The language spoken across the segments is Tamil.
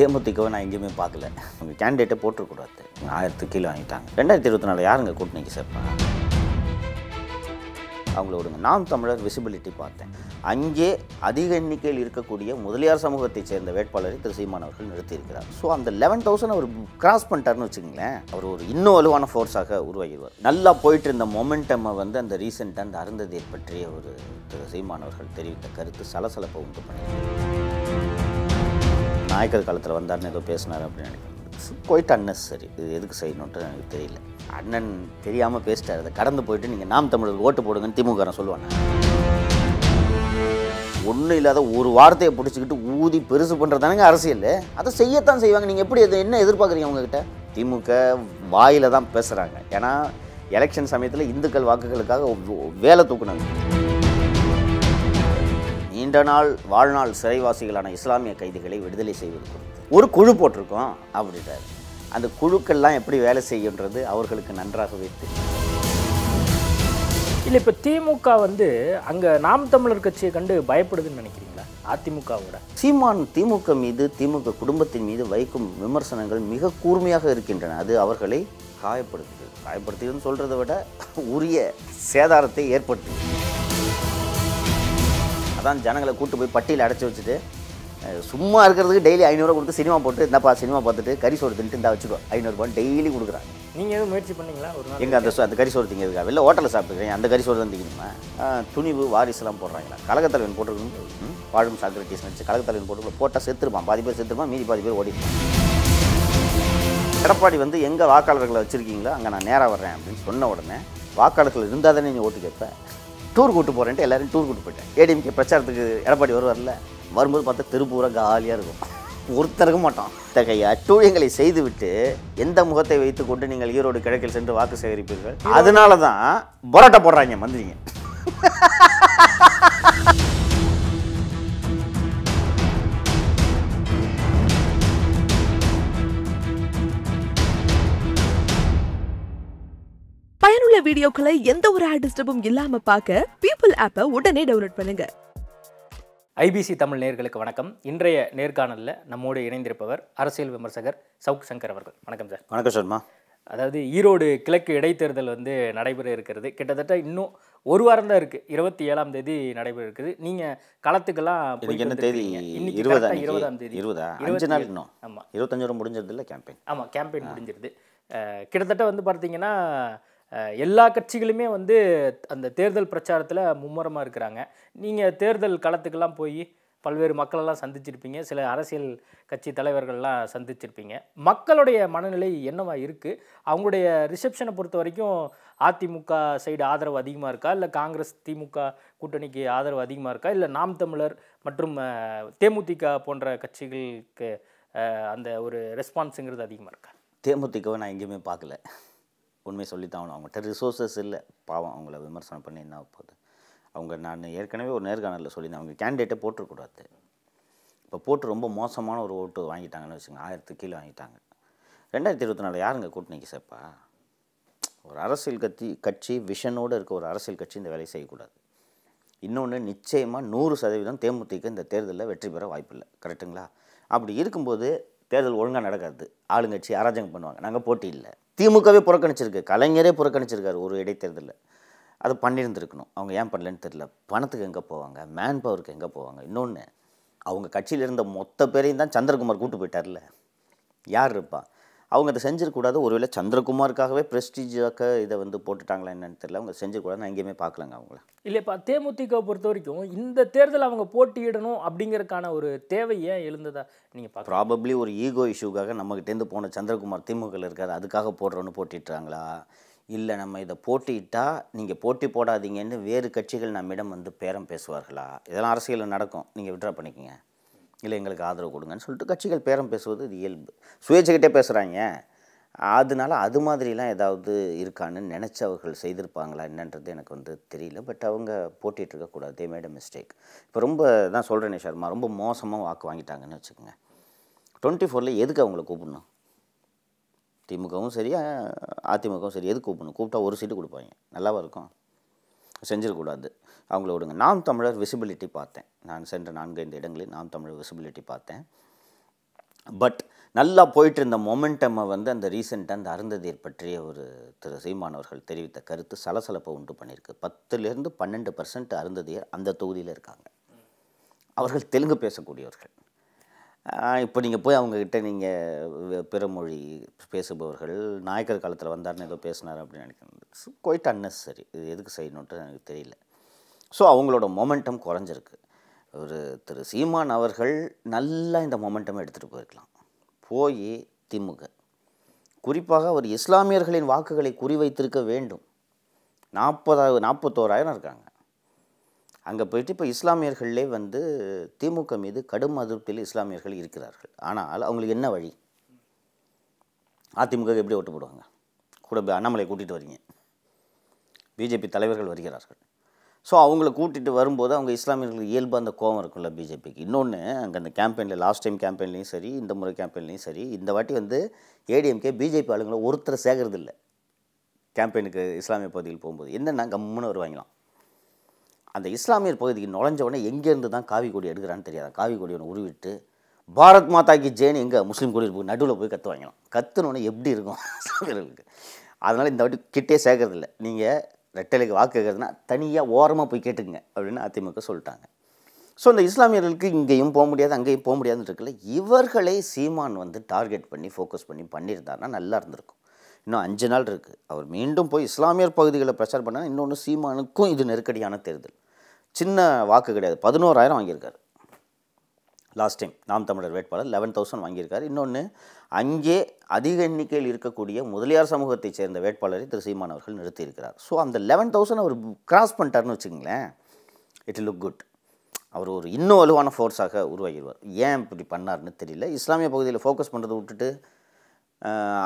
தேமுதிகவை நான் எங்கேயுமே பார்க்கல உங்கள் கேண்டிடேட்டை போட்டுக்கூடாது ஆயிரத்து கீழே வாங்கிட்டாங்க ரெண்டாயிரத்தி இருபத்தி நாலு யாருங்க கூட்டணிக்கு சேர்ப்பாங்க அவங்கள விடுங்க நாம் தமிழர் விசிபிலிட்டி பார்த்தேன் அங்கே அதிக எண்ணிக்கையில் இருக்கக்கூடிய முதலியார் சமூகத்தைச் சேர்ந்த வேட்பாளரை திரு சீமான் அவர்கள் நிறுத்தியிருக்கிறார் ஸோ அந்த லெவன் தௌசண்ட் அவர் கிராஸ் பண்ணிட்டார்னு வச்சுக்கோங்களேன் அவர் ஒரு இன்னும் வலுவான ஃபோர்ஸாக உருவாகிடுவார் நல்லா போயிட்டு இருந்த மொமெண்டம்மை வந்து அந்த ரீசெண்டாக அந்த அருந்ததியை பற்றிய ஒரு திரு சீமான் அவர்கள் தெரிவித்த கருத்து சலசலப்பை உண்டு பண்ணியிருக்கிறார் நாயக்கர் காலத்தில் வந்தார்னு ஏதோ பேசினார் அப்படின்னு நினைக்கிறேன் போயிட்டு சரி இது எதுக்கு செய்யணுன்ட்டு எனக்கு தெரியல அண்ணன் தெரியாமல் பேசிட்டார் அதை கடந்து போயிட்டு நீங்கள் நாம் தமிழருக்கு ஓட்டு போடுங்கன்னு திமுகரன் சொல்லுவாங்க ஒன்றும் இல்லாத ஒரு வார்த்தையை பிடிச்சிக்கிட்டு ஊதி பெருசு பண்ணுறதானுங்க அரசியல் அதை செய்யத்தான் செய்வாங்க நீங்கள் எப்படி எது என்ன எதிர்பார்க்குறீங்க அவங்கக்கிட்ட திமுக வாயில் தான் பேசுகிறாங்க ஏன்னா எலெக்ஷன் சமயத்தில் இந்துக்கள் வாக்குகளுக்காக வேலை தூக்குனாங்க நீண்ட நாள் வாழ்நாள் சிறைவாசிகளான இஸ்லாமிய கைதிகளை விடுதலை செய்வது குறித்து ஒரு குழு போட்டிருக்கோம் அப்படின்றார் அந்த குழுக்கள்லாம் எப்படி வேலை செய்யுன்றது அவர்களுக்கு நன்றாகவே வைத்து இல்லை இப்போ திமுக வந்து அங்கே நாம் தமிழர் கட்சியை கண்டு பயப்படுதுன்னு நினைக்கிறீங்களா அதிமுகவோட சீமான் திமுக மீது திமுக குடும்பத்தின் மீது வைக்கும் விமர்சனங்கள் மிக கூர்மையாக இருக்கின்றன அது அவர்களை காயப்படுத்துது காயப்படுத்துதுன்னு சொல்கிறத விட உரிய சேதாரத்தை ஏற்படுத்துது அதான் ஜனங்களை கூட்டு போய் பட்டியில் அடைச்சி வச்சுட்டு சும்மா இருக்கிறதுக்கு டெய்லி ஐநூறுரூவா கொடுத்து சினிமா போட்டு இந்தப்பா சினிமா பார்த்துட்டு கறி சோறு தின்ட்டு இருந்தா வச்சுக்கோ ஐநூறுரூவா டெய்லி கொடுக்குறாங்க நீங்கள் எதுவும் முயற்சி பண்ணீங்களா ஒரு எங்கே அந்த அந்த கறி சோறு திங்கிறதுக்கா வெளில ஹோட்டலில் சாப்பிட்டுக்கிறேன் அந்த கறி சோறு தான் திங்கணுமா துணிவு வாரிசுலாம் போடுறாங்களா கழகத்தலைவன் போட்டுருக்கணும் வாழும் சாக்ரட்டிஸ் வச்சு கழகத்தலைவன் போட்டு போட்டால் செத்துருப்பான் பாதி பேர் செத்துருப்பான் மீதி பாதி பேர் ஓடி எடப்பாடி வந்து எங்கே வாக்காளர்களை வச்சுருக்கீங்களோ அங்கே நான் நேராக வர்றேன் அப்படின்னு சொன்ன உடனே வாக்காளர்கள் இருந்தால் தானே நீங்கள் ஓட்டு கேட்பேன் டூர் கூட்டு போகிறேன்ட்டு எல்லோரும் டூர் கூட்டு போயிட்டேன் ஏடிஎம்கே பிரச்சாரத்துக்கு எடப்பாடி வருவார்ல வரும்போது பார்த்தா திருப்பூரம் காலியாக இருக்கும் ஒருத்தருக்க மாட்டோம் இத்தகைய அட்டூழியங்களை செய்துவிட்டு எந்த முகத்தை வைத்துக்கொண்டு நீங்கள் ஈரோடு கிழக்கில் சென்று வாக்கு சேகரிப்பீர்கள் அதனால தான் பொரோட்டா போடுறாங்க மந்திரிங்க வீடியோக்களை எந்த ஒரு ஆட் டிஸ்டர்பும் இல்லாம பார்க்க பீப்புள் ஆப்பை உடனே டவுன்லோட் பண்ணுங்க ஐபிசி தமிழ் நேர்களுக்கு வணக்கம் இன்றைய நேர்காணலில் நம்மோடு இணைந்திருப்பவர் அரசியல் விமர்சகர் சவுக் சங்கர் அவர்கள் வணக்கம் சார் வணக்கம் சார்மா அதாவது ஈரோடு கிழக்கு இடைத்தேர்தல் வந்து நடைபெற இருக்கிறது கிட்டத்தட்ட இன்னும் ஒரு வாரம் தான் இருக்குது இருபத்தி ஏழாம் தேதி நடைபெற இருக்குது நீங்கள் களத்துக்கெல்லாம் என்ன தேதி இருபதா இருபதாம் தேதி இருபதா இருபது நாள் இன்னும் ஆமாம் இருபத்தஞ்சு முடிஞ்சிருது இல்லை கேம்பெயின் ஆமாம் கேம்பெயின் முடிஞ்சிருது கிட்டத்தட்ட வந்து பார்த்தீங்கன்னா எல்லா கட்சிகளுமே வந்து அந்த தேர்தல் பிரச்சாரத்தில் மும்முரமாக இருக்கிறாங்க நீங்கள் தேர்தல் களத்துக்கெல்லாம் போய் பல்வேறு மக்களெல்லாம் சந்திச்சிருப்பீங்க சில அரசியல் கட்சி தலைவர்கள்லாம் சந்திச்சிருப்பீங்க மக்களுடைய மனநிலை என்னவா இருக்குது அவங்களுடைய ரிசப்ஷனை பொறுத்த வரைக்கும் அதிமுக சைடு ஆதரவு அதிகமாக இருக்கா இல்லை காங்கிரஸ் திமுக கூட்டணிக்கு ஆதரவு அதிகமாக இருக்கா இல்லை நாம் தமிழர் மற்றும் தேமுதிக போன்ற கட்சிகளுக்கு அந்த ஒரு ரெஸ்பான்ஸுங்கிறது அதிகமாக இருக்கா தேமுதிகவை நான் எங்கேயுமே பார்க்கல உண்மை சொல்லித்தான் அவங்க அவங்கள்ட்ட ரிசோர்ஸஸ் இல்லை பாவம் அவங்கள விமர்சனம் பண்ணி என்ன போகுது அவங்க நான் ஏற்கனவே ஒரு நேர்காணலில் சொல்லியிருந்தேன் அவங்க கேண்டிடேட்டை போட்டிருக்கூடாது இப்போ போட்டு ரொம்ப மோசமான ஒரு ஓட்டு வாங்கிட்டாங்கன்னு வச்சுங்க ஆயிரத்து கீழே வாங்கிட்டாங்க ரெண்டாயிரத்தி இருபத்தி நாலு யாருங்க கூட்டணிக்கு சேப்பா ஒரு அரசியல் கட்சி கட்சி விஷனோடு இருக்க ஒரு அரசியல் கட்சி இந்த வேலையை செய்யக்கூடாது இன்னொன்று நிச்சயமாக நூறு சதவீதம் தேமுதிக இந்த தேர்தலில் வெற்றி பெற வாய்ப்பில்லை கரெக்டுங்களா அப்படி இருக்கும்போது தேர்தல் ஒழுங்காக நடக்காது ஆளுங்கட்சி அராஜகம் பண்ணுவாங்க நாங்கள் போட்டி இல்லை திமுகவே புறக்கணிச்சிருக்கு கலைஞரே புறக்கணிச்சிருக்காரு ஒரு இடைத்தேர்தலில் அது பண்ணியிருந்துருக்கணும் அவங்க ஏன் பண்ணலன்னு தெரில பணத்துக்கு எங்கே போவாங்க மேன் பவருக்கு எங்கே போவாங்க இன்னொன்று அவங்க கட்சியில் இருந்த மொத்த பேரையும் தான் சந்திரகுமார் கூப்பிட்டு போயிட்டார்ல யார் இருப்பா அவங்க அதை செஞ்சிருக்கூடாது ஒருவேளை சந்திரகுமாருக்காகவே பிரஸ்டீஜாக இதை வந்து போட்டுட்டாங்களா என்னன்னு தெரியல அவங்க செஞ்சிருக்கூடாது நான் எங்கேயுமே பார்க்கலங்க அவங்கள இல்லைப்பா தேமுதிக பொறுத்த வரைக்கும் இந்த தேர்தல் அவங்க போட்டியிடணும் அப்படிங்கிறதுக்கான ஒரு தேவை ஏன் எழுந்ததா நீங்கள் ப்ராபப்ளி ஒரு ஈகோ இஷ்யூக்காக நம்மகிட்டேருந்து போன சந்திரகுமார் திமுகவில் இருக்காது அதுக்காக போடுறோன்னு போட்டிட்டுறாங்களா இல்லை நம்ம இதை போட்டியிட்டால் நீங்கள் போட்டி போடாதீங்கன்னு வேறு கட்சிகள் நம்மிடம் வந்து பேரம் பேசுவார்களா இதெல்லாம் அரசியலில் நடக்கும் நீங்கள் விட்ரா பண்ணிக்கோங்க இல்லை எங்களுக்கு ஆதரவு கொடுங்கன்னு சொல்லிட்டு கட்சிகள் பேரம் பேசுவது இது இயல்பு சுயேட்சைகிட்டே பேசுகிறாங்க அதனால அது மாதிரிலாம் ஏதாவது இருக்கான்னு நினச்சி அவர்கள் செய்திருப்பாங்களா என்னன்றது எனக்கு வந்து தெரியல பட் அவங்க போட்டிகிட்டு இருக்கக்கூடாது தே மேட் அ மிஸ்டேக் இப்போ ரொம்ப தான் சொல்கிறேனே சர்மா ரொம்ப மோசமாக வாக்கு வாங்கிட்டாங்கன்னு வச்சுக்கோங்க டுவெண்ட்டி ஃபோரில் எதுக்கு அவங்கள கூப்பிடணும் திமுகவும் சரி அதிமுகவும் சரி எதுக்கு கூப்பிடணும் கூப்பிட்டா ஒரு சீட்டு கொடுப்பாங்க நல்லாவா இருக்கும் செஞ்சிடக்கூடாது அவங்கள விடுங்க நாம் தமிழர் விசிபிலிட்டி பார்த்தேன் நான் சென்ற நான்கு ஐந்து இடங்களில் நாம் தமிழர் விசிபிலிட்டி பார்த்தேன் பட் நல்லா போயிட்டு இருந்த மொமெண்டம்மை வந்து அந்த ரீசெண்டாக அந்த அருந்ததியர் பற்றிய ஒரு திரு சீமானவர்கள் தெரிவித்த கருத்து சலசலப்பை உண்டு பண்ணியிருக்கு பத்துலேருந்து பன்னெண்டு பர்சன்ட் அருந்ததியர் அந்த தொகுதியில் இருக்காங்க அவர்கள் தெலுங்கு பேசக்கூடியவர்கள் இப்போ நீங்கள் போய் அவங்கக்கிட்ட நீங்கள் பிறமொழி பேசுபவர்கள் நாயக்கர் காலத்தில் வந்தார்னு ஏதோ பேசினார் அப்படின்னு ஸோ குவைட் அன்னெசரி இது எதுக்கு செய்யணுன்ட்டு எனக்கு தெரியல ஸோ அவங்களோட மொமெண்டம் குறைஞ்சிருக்கு ஒரு திரு சீமான் அவர்கள் நல்லா இந்த மொமெண்டம் எடுத்துகிட்டு போயிருக்கலாம் போய் திமுக குறிப்பாக அவர் இஸ்லாமியர்களின் வாக்குகளை குறிவைத்திருக்க வேண்டும் நாற்பதாவது நாற்பத்தோராயிரம் இருக்காங்க அங்கே போயிட்டு இப்போ இஸ்லாமியர்களே வந்து திமுக மீது கடும் அதிருப்தியில் இஸ்லாமியர்கள் இருக்கிறார்கள் ஆனால் அவங்களுக்கு என்ன வழி அதிமுக எப்படி ஓட்டு போடுவாங்க கூட அண்ணாமலை கூட்டிகிட்டு வரீங்க பிஜேபி தலைவர்கள் வருகிறார்கள் ஸோ அவங்கள கூட்டிகிட்டு வரும்போது அவங்க இஸ்லாமியர்களுக்கு இயல்பு அந்த கோவம் இருக்கும்ல பிஜேபிக்கு இன்னொன்று அங்கே அந்த கேம்பெயினில் லாஸ்ட் டைம் கேம்பெயின்லையும் சரி இந்த முறை கேம்பெயின்லையும் சரி இந்த வாட்டி வந்து ஏடிஎம்கே பிஜேபி ஆளுங்களை ஒருத்தரை சேகரதில்லை கேம்பெயினுக்கு இஸ்லாமிய பகுதியில் போகும்போது என்னென்னா கம்முன்னு வருவாங்களாம் அந்த இஸ்லாமியர் பகுதிக்கு உடனே எங்கேருந்து தான் காவி கொடி எடுக்கிறான்னு தெரியாது காவி கொடி ஒன்று உருவிட்டு பாரத் மாதாக்கு ஜெயின் எங்கே முஸ்லீம் கொடி போய் நடுவில் போய் கற்று வாங்கலாம் கற்றுனோடனே எப்படி இருக்கும் சாகர்களுக்கு அதனால் இந்த வாட்டி கிட்டே சேர்க்கறதில்ல நீங்கள் ரெட்டலைக்கு வாக்கு கேட்குறதுனா தனியாக ஓரமாக போய் கேட்டுங்க அப்படின்னு அதிமுக சொல்லிட்டாங்க ஸோ இந்த இஸ்லாமியர்களுக்கு இங்கேயும் போக முடியாது அங்கேயும் போக முடியாதுன்னு இருக்குல்ல இவர்களே சீமான் வந்து டார்கெட் பண்ணி ஃபோக்கஸ் பண்ணி பண்ணியிருந்தாருன்னா நல்லா இருந்திருக்கும் இன்னும் அஞ்சு நாள் இருக்குது அவர் மீண்டும் போய் இஸ்லாமியர் பகுதிகளை பிரச்சார் பண்ணால் இன்னொன்று சீமானுக்கும் இது நெருக்கடியான தேர்தல் சின்ன வாக்கு கிடையாது பதினோராயிரம் வாங்கியிருக்காரு லாஸ்ட் டைம் நாம் தமிழர் வேட்பாளர் லெவன் தௌசண்ட் வாங்கியிருக்காரு இன்னொன்று அங்கே அதிக எண்ணிக்கையில் இருக்கக்கூடிய முதலியார் சமூகத்தைச் சேர்ந்த வேட்பாளரை திரு சீமான் அவர்கள் நிறுத்தியிருக்கிறார் ஸோ அந்த லெவன் தௌசண்ட் அவர் கிராஸ் பண்ணிட்டார்னு வச்சுங்களேன் இட் லுக் குட் அவர் ஒரு இன்னும் வலுவான ஃபோர்ஸாக உருவாகிடுவார் ஏன் இப்படி பண்ணார்னு தெரியல இஸ்லாமிய பகுதியில் ஃபோக்கஸ் பண்ணுறதை விட்டுட்டு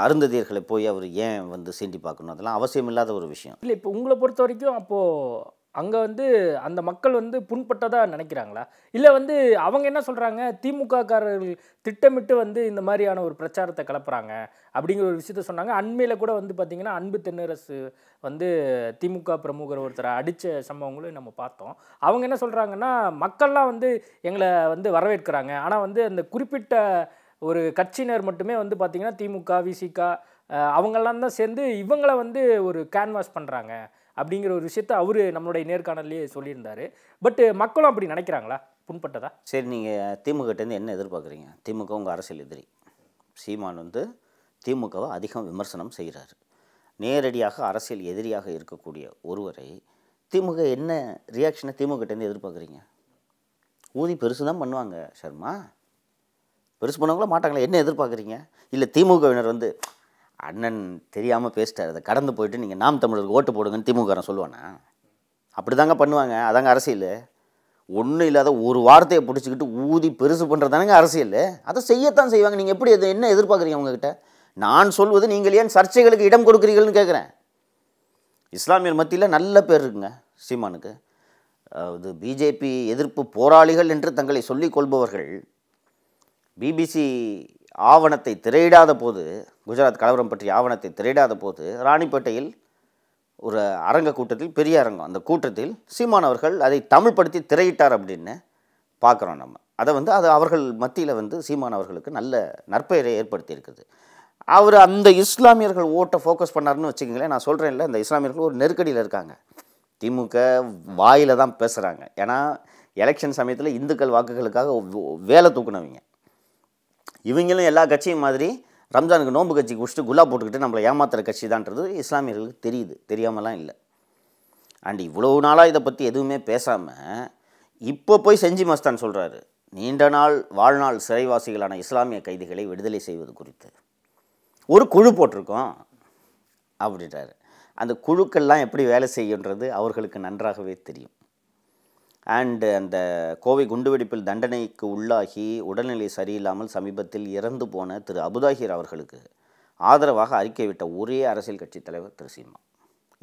அருந்ததியர்களை போய் அவர் ஏன் வந்து சீண்டி பார்க்கணும் அதெல்லாம் அவசியம் இல்லாத ஒரு விஷயம் இல்லை இப்போ உங்களை பொறுத்த வரைக்கும் அப்போது அங்கே வந்து அந்த மக்கள் வந்து புண்பட்டதாக நினைக்கிறாங்களா இல்லை வந்து அவங்க என்ன சொல்கிறாங்க திமுகக்காரர்கள் திட்டமிட்டு வந்து இந்த மாதிரியான ஒரு பிரச்சாரத்தை கிளப்புறாங்க அப்படிங்கிற ஒரு விஷயத்த சொன்னாங்க அண்மையில் கூட வந்து பார்த்திங்கன்னா அன்பு தென்னரசு வந்து திமுக பிரமுகர் ஒருத்தரை அடித்த சம்பவங்களும் நம்ம பார்த்தோம் அவங்க என்ன சொல்கிறாங்கன்னா மக்கள்லாம் வந்து எங்களை வந்து வரவேற்கிறாங்க ஆனால் வந்து அந்த குறிப்பிட்ட ஒரு கட்சியினர் மட்டுமே வந்து பார்த்திங்கன்னா திமுக விசிகா அவங்கெல்லாம் தான் சேர்ந்து இவங்களை வந்து ஒரு கேன்வாஸ் பண்ணுறாங்க அப்படிங்கிற ஒரு விஷயத்த அவர் நம்மளுடைய நேர்காணல்லையே சொல்லியிருந்தார் பட்டு மக்களும் அப்படி நினைக்கிறாங்களா புண்பட்டதா சரி நீங்கள் திமுகட்டேருந்து என்ன எதிர்பார்க்குறீங்க திமுக உங்கள் அரசியல் எதிரி சீமான் வந்து திமுகவை அதிகம் விமர்சனம் செய்கிறார் நேரடியாக அரசியல் எதிரியாக இருக்கக்கூடிய ஒருவரை திமுக என்ன ரியாக்ஷனை திமுகட்டேருந்து எதிர்பார்க்குறீங்க ஊதி பெருசு தான் பண்ணுவாங்க சர்மா பெருசு பண்ணவங்களா மாட்டாங்களா என்ன எதிர்பார்க்குறீங்க இல்லை திமுகவினர் வந்து அண்ணன் தெரியாமல் பேசிட்டார் அதை கடந்து போயிட்டு நீங்கள் நாம் தமிழருக்கு ஓட்டு போடுங்கன்னு திமுகரன் சொல்லுவானா அப்படி தாங்க பண்ணுவாங்க அதாங்க அரசியல் ஒன்றும் இல்லாத ஒரு வார்த்தையை பிடிச்சிக்கிட்டு ஊதி பெருசு தானேங்க அரசியல் அதை செய்யத்தான் செய்வாங்க நீங்கள் எப்படி எது என்ன எதிர்பார்க்குறீங்க அவங்கக்கிட்ட நான் சொல்வது நீங்கள் ஏன் சர்ச்சைகளுக்கு இடம் கொடுக்குறீர்கள்னு கேட்குறேன் இஸ்லாமியர் மத்தியில் நல்ல பேர் இருக்குங்க சீமானுக்கு இது பிஜேபி எதிர்ப்பு போராளிகள் என்று தங்களை சொல்லிக் கொள்பவர்கள் பிபிசி ஆவணத்தை திரையிடாத போது குஜராத் கலவரம் பற்றிய ஆவணத்தை திரையிடாத போது ராணிப்பேட்டையில் ஒரு அரங்க கூட்டத்தில் பெரிய அரங்கம் அந்த கூட்டத்தில் சீமான் அவர்கள் அதை தமிழ்படுத்தி திரையிட்டார் அப்படின்னு பார்க்குறோம் நம்ம அதை வந்து அது அவர்கள் மத்தியில் வந்து சீமான் அவர்களுக்கு நல்ல நற்பெயரை ஏற்படுத்தியிருக்குது அவர் அந்த இஸ்லாமியர்கள் ஓட்டை ஃபோக்கஸ் பண்ணாருன்னு வச்சுக்கிங்களேன் நான் சொல்கிறேன்ல அந்த இஸ்லாமியர்கள் ஒரு நெருக்கடியில் இருக்காங்க திமுக வாயில் தான் பேசுகிறாங்க ஏன்னா எலெக்ஷன் சமயத்தில் இந்துக்கள் வாக்குகளுக்காக வேலை தூக்குனவங்க இவங்களும் எல்லா கட்சியும் மாதிரி ரம்ஜானுக்கு நோன்பு கட்சி குடிச்சிட்டு குல்லா போட்டுக்கிட்டு நம்மளை ஏமாத்துகிற கட்சி தான்றது இஸ்லாமியர்களுக்கு தெரியுது தெரியாமலாம் இல்லை அண்ட் இவ்வளோ நாளாக இதை பற்றி எதுவுமே பேசாமல் இப்போ போய் செஞ்சி மஸ்தான் சொல்கிறாரு நீண்ட நாள் வாழ்நாள் சிறைவாசிகளான இஸ்லாமிய கைதிகளை விடுதலை செய்வது குறித்து ஒரு குழு போட்டிருக்கோம் அப்படின்றாரு அந்த குழுக்கள்லாம் எப்படி வேலை செய்யுன்றது அவர்களுக்கு நன்றாகவே தெரியும் அண்டு அந்த கோவை குண்டுவெடிப்பில் தண்டனைக்கு உள்ளாகி உடல்நிலை சரியில்லாமல் சமீபத்தில் இறந்து போன திரு அபுதாகிர் அவர்களுக்கு ஆதரவாக அறிக்கை விட்ட ஒரே அரசியல் கட்சி தலைவர் திரு சீமா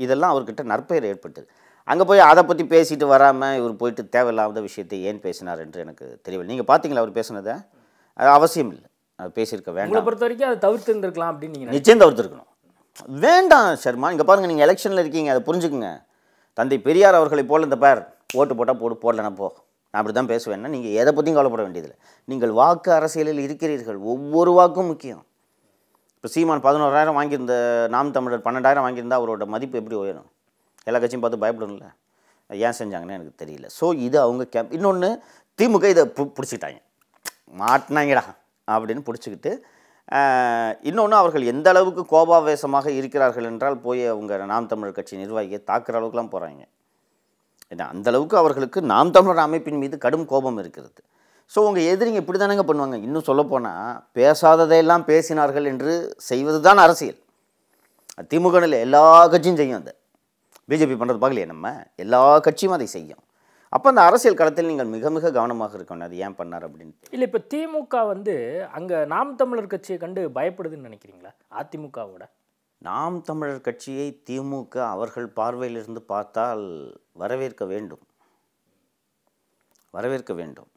இதெல்லாம் அவர்கிட்ட நற்பெயர் ஏற்பட்டது அங்கே போய் அதை பற்றி பேசிட்டு வராமல் இவர் போயிட்டு தேவையில்லாத விஷயத்தை ஏன் பேசினார் என்று எனக்கு தெரியவில்லை நீங்கள் பார்த்தீங்களா அவர் பேசினதை அது அவசியம் இல்லை பேசியிருக்க வேண்டாம் பொறுத்த வரைக்கும் அதை இருந்திருக்கலாம் அப்படின்னு நீங்கள் நிச்சயம் இருக்கணும் வேண்டாம் சர்மா இங்கே பாருங்கள் நீங்கள் எலெக்ஷனில் இருக்கீங்க அதை புரிஞ்சுக்குங்க தந்தை பெரியார் அவர்களை போல் இந்த பேர் ஓட்டு போட்டால் போடு போடலன்னா போ நான் அப்படி தான் பேசுவேன்னா நீங்கள் எதை பற்றியும் கவலைப்பட வேண்டியதில்லை நீங்கள் வாக்கு அரசியலில் இருக்கிறீர்கள் ஒவ்வொரு வாக்கும் முக்கியம் இப்போ சீமான் பதினோராயிரம் வாங்கியிருந்த நாம் தமிழர் பன்னெண்டாயிரம் வாங்கியிருந்தா அவரோட மதிப்பு எப்படி உயரும் எல்லா கட்சியும் பார்த்து பயப்படணும்ல ஏன் செஞ்சாங்கன்னு எனக்கு தெரியல ஸோ இது அவங்க கேம்ப் இன்னொன்று திமுக இதை பு பிடிச்சிக்கிட்டாங்க மாட்டினாங்கடா அப்படின்னு பிடிச்சிக்கிட்டு இன்னொன்று அவர்கள் எந்த அளவுக்கு கோபாவேசமாக இருக்கிறார்கள் என்றால் போய் அவங்க நாம் தமிழர் கட்சி நிர்வாகியை தாக்குற அளவுக்குலாம் போகிறாங்க ஏன்னா அந்தளவுக்கு அவர்களுக்கு நாம் தமிழர் அமைப்பின் மீது கடும் கோபம் இருக்கிறது ஸோ உங்கள் எதிரிங்க இப்படி தானேங்க பண்ணுவாங்க இன்னும் சொல்லப்போனால் பேசாததையெல்லாம் பேசினார்கள் என்று செய்வது தான் அரசியல் திமுகனில் எல்லா கட்சியும் செய்யும் அந்த பிஜேபி பண்ணுறது பார்க்கலையே நம்ம எல்லா கட்சியும் அதை செய்யும் அப்போ அந்த அரசியல் களத்தில் நீங்கள் மிக மிக கவனமாக இருக்கணும் அது ஏன் பண்ணார் அப்படின்ட்டு இல்லை இப்போ திமுக வந்து அங்கே நாம் தமிழர் கட்சியை கண்டு பயப்படுதுன்னு நினைக்கிறீங்களா அதிமுகவோட நாம் தமிழர் கட்சியை திமுக அவர்கள் பார்வையிலிருந்து பார்த்தால் வரவேற்க வேண்டும் வரவேற்க வேண்டும்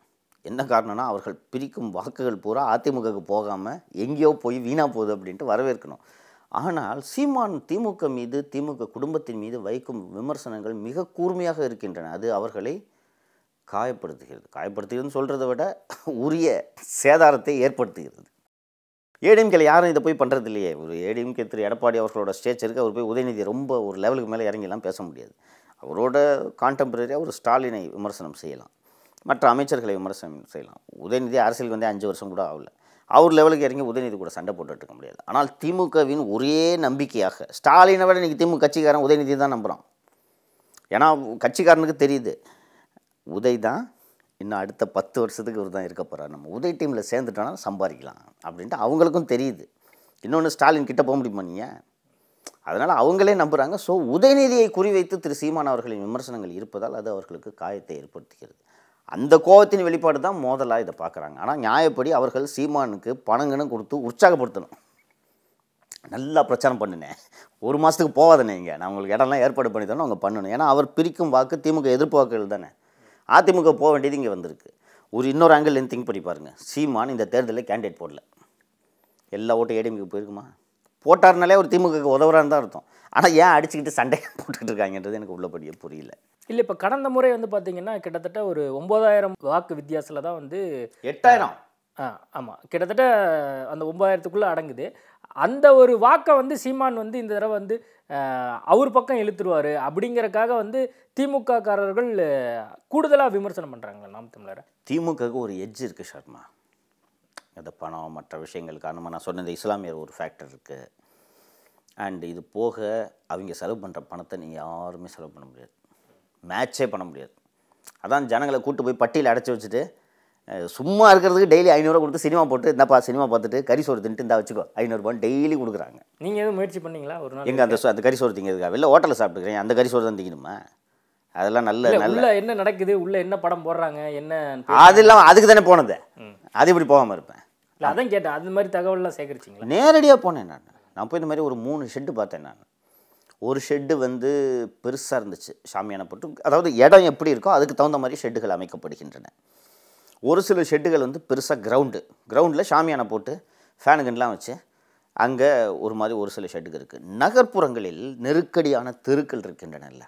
என்ன காரணம்னா அவர்கள் பிரிக்கும் வாக்குகள் பூரா அதிமுகக்கு போகாமல் எங்கேயோ போய் வீணாக போகுது அப்படின்ட்டு வரவேற்கணும் ஆனால் சீமான் திமுக மீது திமுக குடும்பத்தின் மீது வைக்கும் விமர்சனங்கள் மிக கூர்மையாக இருக்கின்றன அது அவர்களை காயப்படுத்துகிறது காயப்படுத்துகிறதுன்னு சொல்கிறத விட உரிய சேதாரத்தை ஏற்படுத்துகிறது ஏடிஎம்கேல யாரும் இதை போய் பண்ணுறது இல்லையே ஒரு ஏடிஎம்கே திரு எடப்பாடி அவர்களோட ஸ்டேஜ் இருக்குது அவர் போய் உதயநிதி ரொம்ப ஒரு லெவலுக்கு மேலே இறங்கிலாம் பேச முடியாது அவரோட கான்டெம்பரரியாக ஒரு ஸ்டாலினை விமர்சனம் செய்யலாம் மற்ற அமைச்சர்களை விமர்சனம் செய்யலாம் உதயநிதி அரசியலுக்கு வந்து அஞ்சு வருஷம் கூட ஆகல அவர் லெவலுக்கு இறங்கி உதயநிதி கூட சண்டை போட்டுட்டு இருக்க முடியாது ஆனால் திமுகவின் ஒரே நம்பிக்கையாக ஸ்டாலினை விட இன்றைக்கி திமுக கட்சிக்காரன் உதயநிதி தான் நம்புகிறான் ஏன்னா கட்சிக்காரனுக்கு தெரியுது உதய் தான் இன்னும் அடுத்த பத்து வருஷத்துக்கு இவர் தான் இருக்க போகிறார் நம்ம உதய டீமில் சேர்ந்துட்டோன்னா சம்பாதிக்கலாம் அப்படின்ட்டு அவங்களுக்கும் தெரியுது இன்னொன்று ஸ்டாலின் கிட்டே போக முடியுமா நீங்கள் அதனால் அவங்களே நம்புகிறாங்க ஸோ உதயநிதியை குறிவைத்து திரு சீமான் அவர்களின் விமர்சனங்கள் இருப்பதால் அது அவர்களுக்கு காயத்தை ஏற்படுத்துகிறது அந்த கோபத்தின் வெளிப்பாடு தான் மோதலாக இதை பார்க்குறாங்க ஆனால் நியாயப்படி அவர்கள் சீமானுக்கு பணங்கன்னு கொடுத்து உற்சாகப்படுத்தணும் நல்லா பிரச்சாரம் பண்ணினேன் ஒரு மாதத்துக்கு போகாதனே இங்கே நான் உங்களுக்கு இடம்லாம் ஏற்பாடு பண்ணி தானே அவங்க பண்ணணும் ஏன்னா அவர் பிரிக்கும் வாக்கு திமுக எதிர்ப்பு வாக்குகள் தானே அதிமுக போக வேண்டியது இங்கே வந்திருக்கு ஒரு இன்னொரு ஆங்கிள் திங்க் பண்ணி பாருங்கள் சீமான் இந்த தேர்தலில் கேண்டிடேட் போடல எல்லா ஓட்டும் ஏடிஎம்க்கு போயிருக்குமா போட்டார்னாலே ஒரு திமுக உதவுறான்னு தான் அர்த்தம் ஆனால் ஏன் அடிச்சுக்கிட்டு சண்டை போட்டுக்கிட்டு இருக்காங்கன்றது எனக்கு உள்ளபடியே புரியல இல்லை இப்போ கடந்த முறை வந்து பார்த்தீங்கன்னா கிட்டத்தட்ட ஒரு ஒம்பதாயிரம் வாக்கு வித்தியாசத்தில் தான் வந்து எட்டாயிரம் ஆ ஆமாம் கிட்டத்தட்ட அந்த ஒம்பதாயிரத்துக்குள்ளே அடங்குது அந்த ஒரு வாக்கை வந்து சீமான் வந்து இந்த தடவை வந்து அவர் பக்கம் இழுத்துருவார் அப்படிங்கிறக்காக வந்து காரர்கள் கூடுதலாக விமர்சனம் பண்ணுறாங்களா நாம் தமிழர் திமுகவுக்கு ஒரு எஜ் இருக்குது ஷர்மா அந்த பணம் மற்ற விஷயங்களுக்கான நம்ம நான் சொன்ன இந்த இஸ்லாமியர் ஒரு ஃபேக்டர் இருக்குது அண்ட் இது போக அவங்க செலவு பண்ணுற பணத்தை நீங்கள் யாருமே செலவு பண்ண முடியாது மேட்சே பண்ண முடியாது அதான் ஜனங்களை கூப்பிட்டு போய் பட்டியில் அடைச்சி வச்சுட்டு சும்மா இருக்கிறதுக்கு டெய்லி ஐநூறுரூவா கொடுத்து சினிமா போட்டு இந்தப்பா சினிமா பார்த்துட்டு கறி சோறு தின்ட்டு இந்த வச்சுக்கோ ஐநூறுரூவான்னு டெய்லி கொடுக்குறாங்க நீங்கள் எதுவும் முயற்சி பண்ணீங்களா ஒரு நாள் எங்கள் அந்த அந்த கறி சோறு திங்கிறதுக்காக இல்லை ஹோட்டலில் சாப்பிட்டுக்கிறேன் அந்த கறி சோறு தான் திங்கணுமா அதெல்லாம் நல்ல நல்ல என்ன நடக்குது உள்ள என்ன படம் போடுறாங்க என்ன அது இல்லாமல் அதுக்கு தானே போனது அது இப்படி போகாமல் இருப்பேன் இல்லை அதான் கேட்டேன் அது மாதிரி தகவல்லாம் சேகரிச்சிங்களா நேரடியாக போனேன் நான் நான் போய் இந்த மாதிரி ஒரு மூணு ஷெட்டு பார்த்தேன் நான் ஒரு ஷெட்டு வந்து பெருசாக இருந்துச்சு சாமியான போட்டு அதாவது இடம் எப்படி இருக்கோ அதுக்கு தகுந்த மாதிரி ஷெட்டுகள் அமைக்கப்படுகின்றன ஒரு சில ஷெட்டுகள் வந்து பெருசாக கிரவுண்டு கிரவுண்டில் சாமியானை போட்டு ஃபேனுகன்லாம் வச்சு அங்கே ஒரு மாதிரி ஒரு சில ஷெட்டுகள் இருக்குது நகர்ப்புறங்களில் நெருக்கடியான தெருக்கள் இருக்கின்றன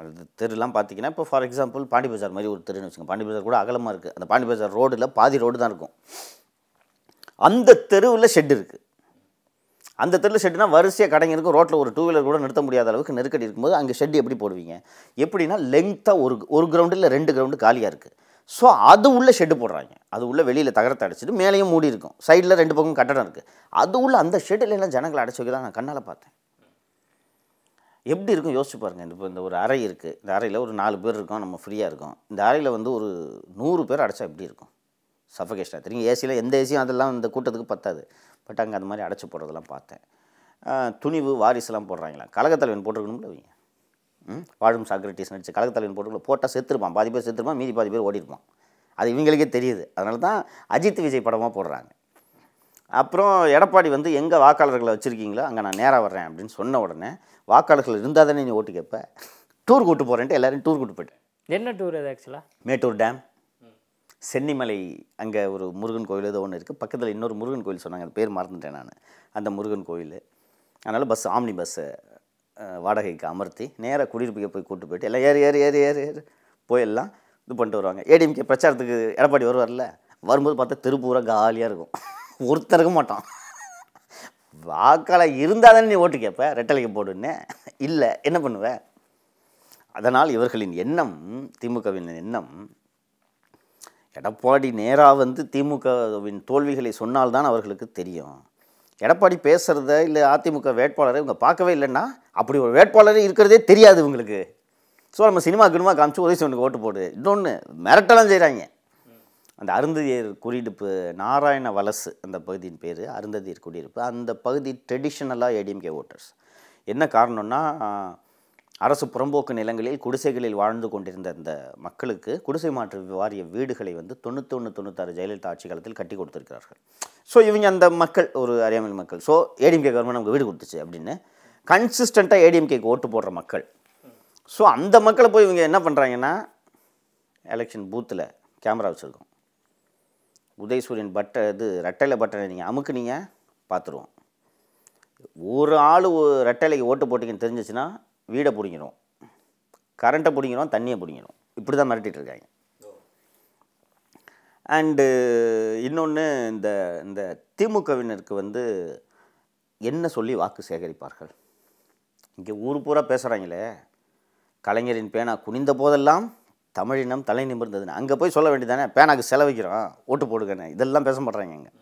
அந்த தெருலாம் பார்த்தீங்கன்னா இப்போ ஃபார் எக்ஸாம்பிள் பாண்டி பஜார் மாதிரி ஒரு தெருன்னு வச்சுக்கோங்க பாண்டி பஜார் கூட அகலமாக இருக்குது அந்த பாண்டி பஜார் ரோடில் பாதி ரோடு தான் இருக்கும் அந்த தெருவில் ஷெட் இருக்குது அந்த தெருவில் ஷெட்டுனா வரிசையாக கடைங்க இருக்கும் ரோட்டில் ஒரு டூ வீலர் கூட நிறுத்த முடியாத அளவுக்கு நெருக்கடி இருக்கும்போது அங்கே ஷெட் எப்படி போடுவீங்க எப்படின்னா லெங்க்த்தாக ஒரு ஒரு கிரவுண்டு இல்லை ரெண்டு கிரவுண்டு காலியாக இருக்குது ஸோ அது உள்ளே ஷெட்டு போடுறாங்க அது உள்ளே வெளியில் தகரத்தை அடைச்சிட்டு மேலேயும் மூடி இருக்கும் சைடில் ரெண்டு பக்கம் கட்டடம் இருக்குது அது உள்ள அந்த ஷெட்டில் எல்லாம் ஜனங்களை அடைச்சி வைக்க தான் நான் கண்ணால் பார்த்தேன் எப்படி இருக்கும் யோசிச்சு பாருங்கள் இந்த இப்போ இந்த ஒரு அறை இருக்குது இந்த அறையில் ஒரு நாலு பேர் இருக்கோம் நம்ம ஃப்ரீயாக இருக்கோம் இந்த அறையில் வந்து ஒரு நூறு பேர் அடைச்சா எப்படி இருக்கும் சஃபகேஷனாக தெரியும் ஏசியில் எந்த ஏசியும் அதெல்லாம் இந்த கூட்டத்துக்கு பத்தாது பட் அங்கே அந்த மாதிரி அடைச்சி போடுறதெல்லாம் பார்த்தேன் துணிவு வாரிசுலாம் போடுறாங்களா கழகத்தலைவன் போட்டிருக்கணும்ல வைங்க வாழும் சாக்ரட்டிஸ் நடிச்சு கழகத்தலைவன் போட்டு போட்டால் செத்துருப்பான் பாதி பேர் செத்துருப்பான் மீதி பாதி பேர் ஓடிருப்பான் அது இவங்களுக்கே தெரியுது அதனால தான் அஜித் விஜய் படமாக போடுறாங்க அப்புறம் எடப்பாடி வந்து எங்கே வாக்காளர்களை வச்சுருக்கீங்களோ அங்கே நான் நேராக வர்றேன் அப்படின்னு சொன்ன உடனே வாக்காளர்கள் இருந்தால் தானே நீ ஓட்டு கேட்ப டூர் கூட்டு போகிறேன்ட்டு எல்லோரும் டூர் கூட்டு போயிட்டேன் என்ன டூர் அது ஆக்சுவலாக மேட்டூர் டேம் சென்னிமலை அங்கே ஒரு முருகன் கோயில் ஏதோ ஒன்று இருக்குது பக்கத்தில் இன்னொரு முருகன் கோயில் சொன்னாங்க அந்த பேர் மறந்துட்டேன் நான் அந்த முருகன் கோயில் அதனால் பஸ் ஆம்னி பஸ்ஸு வாடகைக்கு அமர்த்தி நேராக குடியிருப்புக்கு போய் கூட்டு போயிட்டு எல்லாம் ஏறு ஏறு ஏறு ஏறு ஏறு போயெல்லாம் இது பண்ணிட்டு வருவாங்க ஏடிஎம்கே பிரச்சாரத்துக்கு எடப்பாடி வருவார்ல வரும்போது பார்த்தா திருப்பூராக காலியாக இருக்கும் ஒருத்தருக்க மாட்டான் வாக்காளர் இருந்தால் தானே நீ ஓட்டு கேட்ப ரெட்டலைக்கு போடுன்னு இல்லை என்ன பண்ணுவேன் அதனால் இவர்களின் எண்ணம் திமுகவின் எண்ணம் எடப்பாடி நேராக வந்து திமுகவின் தோல்விகளை சொன்னால்தான் அவர்களுக்கு தெரியும் எடப்பாடி பேசுகிறத இல்லை அதிமுக வேட்பாளரை இவங்க பார்க்கவே இல்லைன்னா அப்படி ஒரு வேட்பாளரே இருக்கிறதே தெரியாது இவங்களுக்கு ஸோ நம்ம சினிமா கினிமா காமிச்சு உதவி சிவனுக்கு ஓட்டு போடு இன்னொன்று மிரட்டலாம் செய்கிறாங்க அந்த அருந்ததியர் குடியிருப்பு நாராயண வலசு அந்த பகுதியின் பேர் அருந்ததியர் குடியிருப்பு அந்த பகுதி ட்ரெடிஷ்னலாக ஏடிஎம்கே ஓட்டர்ஸ் என்ன காரணம்னா அரசு புறம்போக்கு நிலங்களில் குடிசைகளில் வாழ்ந்து கொண்டிருந்த இந்த மக்களுக்கு குடிசை மாற்று வாரிய வீடுகளை வந்து தொண்ணூத்தொன்று தொண்ணூத்தாறு ஜெயலலிதா ஆட்சி காலத்தில் கட்டி கொடுத்துருக்கிறார்கள் ஸோ இவங்க அந்த மக்கள் ஒரு அறியாமல் மக்கள் ஸோ ஏடிஎம்கே கவர்மெண்ட் நமக்கு வீடு கொடுத்துச்சு அப்படின்னு கன்சிஸ்டண்ட்டாக ஏடிஎம்கேக்கு ஓட்டு போடுற மக்கள் ஸோ அந்த மக்களை போய் இவங்க என்ன பண்ணுறாங்கன்னா எலெக்ஷன் பூத்தில் கேமரா வச்சுருக்கோம் உதயசூரியன் பட்டை இது ரெட்டையில் பட்டனை நீங்கள் அமுக்குனீங்க பார்த்துருவோம் ஒரு ஆள் ரெட்டலைக்கு ஓட்டு போட்டிங்கன்னு தெரிஞ்சிச்சுன்னா வீடை பிடிங்கணும் கரண்ட்டை பிடிங்கணும் தண்ணியை பிடிங்கணும் இப்படி தான் மிரட்டிகிட்ருக்காங்க அண்டு இன்னொன்று இந்த இந்த திமுகவினருக்கு வந்து என்ன சொல்லி வாக்கு சேகரிப்பார்கள் இங்கே ஊர் பூரா பேசுகிறாங்களே கலைஞரின் பேனா குனிந்த போதெல்லாம் தமிழினம் தலை நிமிர்ந்ததுன்னு அங்கே போய் சொல்ல வேண்டியதானே பேனாக்கு செலவிக்கிறோம் ஓட்டு போடுக்கண்ணே இதெல்லாம் பேச மாட்றாங்க இங்கே